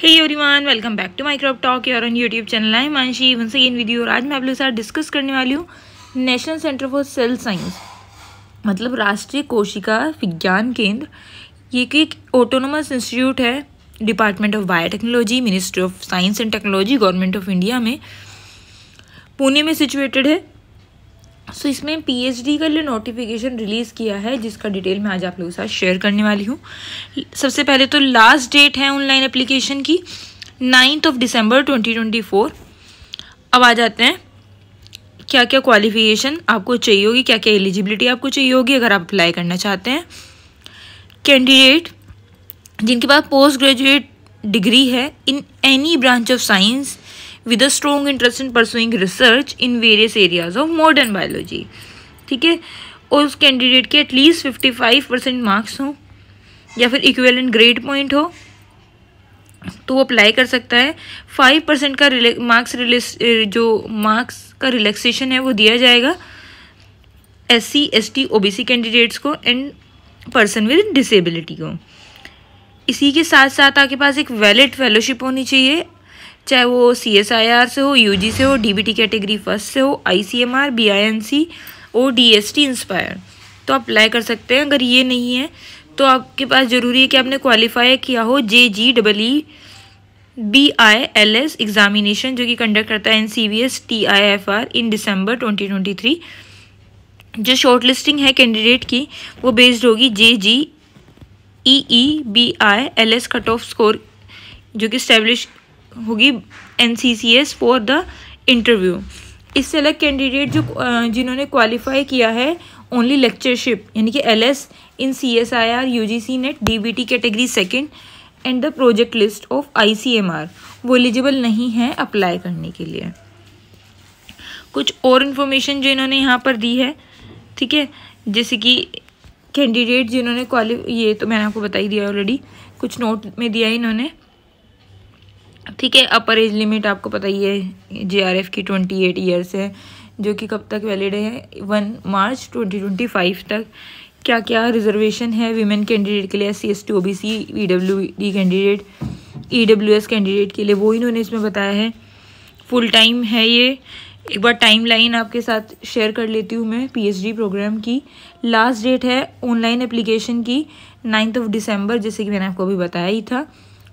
hey everyone welcome back to my talk your on YouTube channel I Manshi से इन video और आज मैं आप लोग साथ डिस्कस करने वाली हूँ national centre for cell science मतलब राष्ट्रीय कोशिका विज्ञान केंद्र ये कि एक ऑटोनोमस इंस्टीट्यूट है department of biotechnology ministry of science and technology government of India में पुणे में सिचुएटेड है सो so, इसमें पीएचडी का लिए नोटिफिकेशन रिलीज़ किया है जिसका डिटेल मैं आज आप लोगों के साथ शेयर करने वाली हूँ सबसे पहले तो लास्ट डेट है ऑनलाइन एप्लीकेशन की नाइन्थ ऑफ दिसंबर 2024 अब आ जाते हैं क्या क्या क्वालिफिकेशन आपको चाहिए होगी क्या क्या एलिजिबिलिटी आपको चाहिए होगी अगर आप अप्लाई करना चाहते हैं कैंडिडेट जिनके पास पोस्ट ग्रेजुएट डिग्री है in any branch of science with a strong interest in pursuing research in various areas of modern biology ठीक है और उस कैंडिडेट के at least fifty five percent marks हों या फिर इक्वेलेंट ग्रेड पॉइंट हो तो वो अप्लाई कर सकता है फाइव परसेंट का मार्क्स रिलेक्स जो मार्क्स का रिलैक्सेशन है वो दिया जाएगा S C S T O B C candidates को एंड पर्सन विद डिसेबिलिटी को इसी के साथ साथ आपके पास एक वैलिड फेलोशिप होनी चाहिए चाहे वो सी एस आई आर से हो यू जी से हो D B T category first से हो I C M R B I N C और डी एस टी इंस्पायर तो आप अप्लाई कर सकते हैं अगर ये नहीं है तो आपके पास ज़रूरी है कि आपने क्वालिफाई किया हो J G double E B I L S examination जो कि कंडक्ट करता है N C B S T I F R in दिसंबर ट्वेंटी ट्वेंटी थ्री जो शॉर्ट लिस्टिंग है कैंडिडेट की वो बेस्ड होगी J G E E B I L S cut off score जो कि स्टैब्लिश होगी एन फॉर द इंटरव्यू इससे अलग कैंडिडेट जो जिन्होंने क्वालिफाई किया है ओनली लेक्चरशिप यानी कि L S in C S I R U G C NET D B T category second and the project list of I C M R वो eligible नहीं है अप्लाई करने के लिए कुछ और इन्फॉर्मेशन जो इन्होंने यहाँ पर दी है ठीक है जैसे कि कैंडिडेट जिन्होंने क्वालिफ ये तो मैंने आपको बता ही दिया ऑलरेडी कुछ नोट में दिया इन्होंने ठीक है अपर एज लिमिट आपको पता ही है जे की ट्वेंटी एट ईयर्स है जो कि कब तक वैलिड है one March twenty twenty five तक क्या क्या रिजर्वेशन है वीमेन कैंडिडेट के लिए S C S T O B C E W D candidate E W S candidate के लिए वो इन्होंने इसमें बताया है फुल टाइम है ये एक बार टाइम लाइन आपके साथ शेयर कर लेती हूँ मैं डी प्रोग्राम की लास्ट डेट है ऑनलाइन एप्लीकेशन की नाइन्थ ऑफ दिसंबर जैसे कि मैंने आपको अभी बताया ही था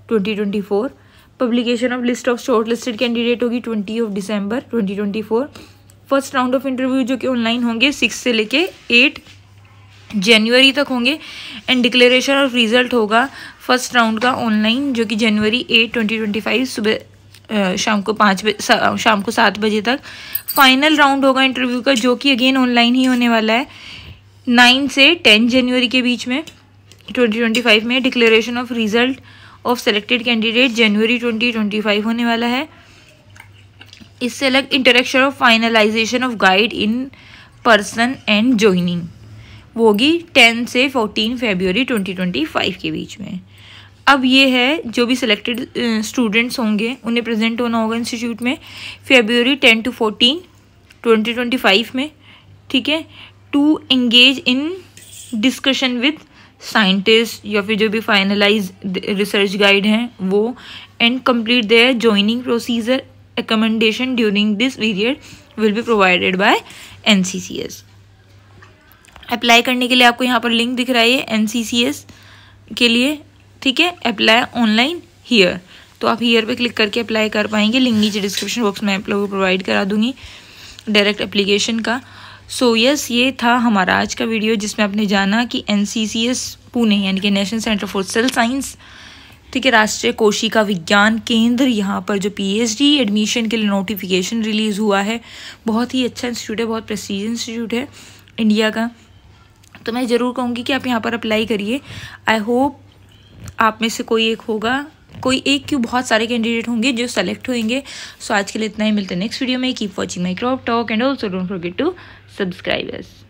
twenty twenty four publication of list of short listed candidate होगी ट्वेंटी ऑफ डिसम्बर twenty twenty four first round of interview जो कि ऑनलाइन होंगे सिक्स से लेके एट जनवरी तक होंगे एंड डिक्लेरेशन ऑफ रिजल्ट होगा फर्स्ट राउंड का ऑनलाइन जो कि जनवरी एट ट्वेंटी ट्वेंटी फाइव सुबह शाम को पाँच बजे शाम को सात बजे तक फाइनल राउंड होगा इंटरव्यू का जो कि अगेन ऑनलाइन ही होने वाला है नाइन से टेन जनवरी के बीच में ट्वेंटी ट्वेंटी फाइव में declaration of result of selected candidate जनवरी 2025 होने वाला है इससे अलग interaction of finalisation of guide in person and joining वो होगी टेन से फोर्टीन फेबररी 2025 के बीच में अब ये है जो भी सिलेक्टेड स्टूडेंट्स होंगे उन्हें प्रेजेंट होना होगा इंस्टीट्यूट में फेबररी टेन टू फोर्टीन 2025 में ठीक है to engage in discussion with scientist या फिर जो भी फाइनलाइज रिसर्च गाइड हैं वो and complete their joining procedure accommodation during this period will be provided by N C C S apply करने के लिए आपको यहाँ पर लिंक दिख रहा है एन सी सी एस के लिए ठीक है अप्लाई ऑनलाइन हीयर तो आप हीयर पे क्लिक करके अप्लाई कर पाएंगे लिंक नीचे डिस्क्रिप्शन बॉक्स में आप लोगों को प्रोवाइड करा दूंगी डायरेक्ट एप्लीकेशन का सो so, यस yes, ये था हमारा आज का वीडियो जिसमें आपने जाना कि एन पुणे यानी कि national centre for cell science ठीक है राष्ट्रीय कोशिका विज्ञान केंद्र यहाँ पर जो पीएचडी एडमिशन के लिए नोटिफिकेशन रिलीज़ हुआ है बहुत ही अच्छा इंस्टीट्यूट है बहुत प्रेस्टीज इंस्टीट्यूट है इंडिया का तो मैं ज़रूर कहूँगी कि आप यहाँ पर अप्लाई करिए आई होप आप में से कोई एक होगा कोई एक क्यों बहुत सारे कैंडिडेट होंगे जो सेलेक्ट होंगे सो आज के लिए इतना ही मिलते हैं नेक्स्ट वीडियो में keep watching my crop talk and also don't forget to subscribers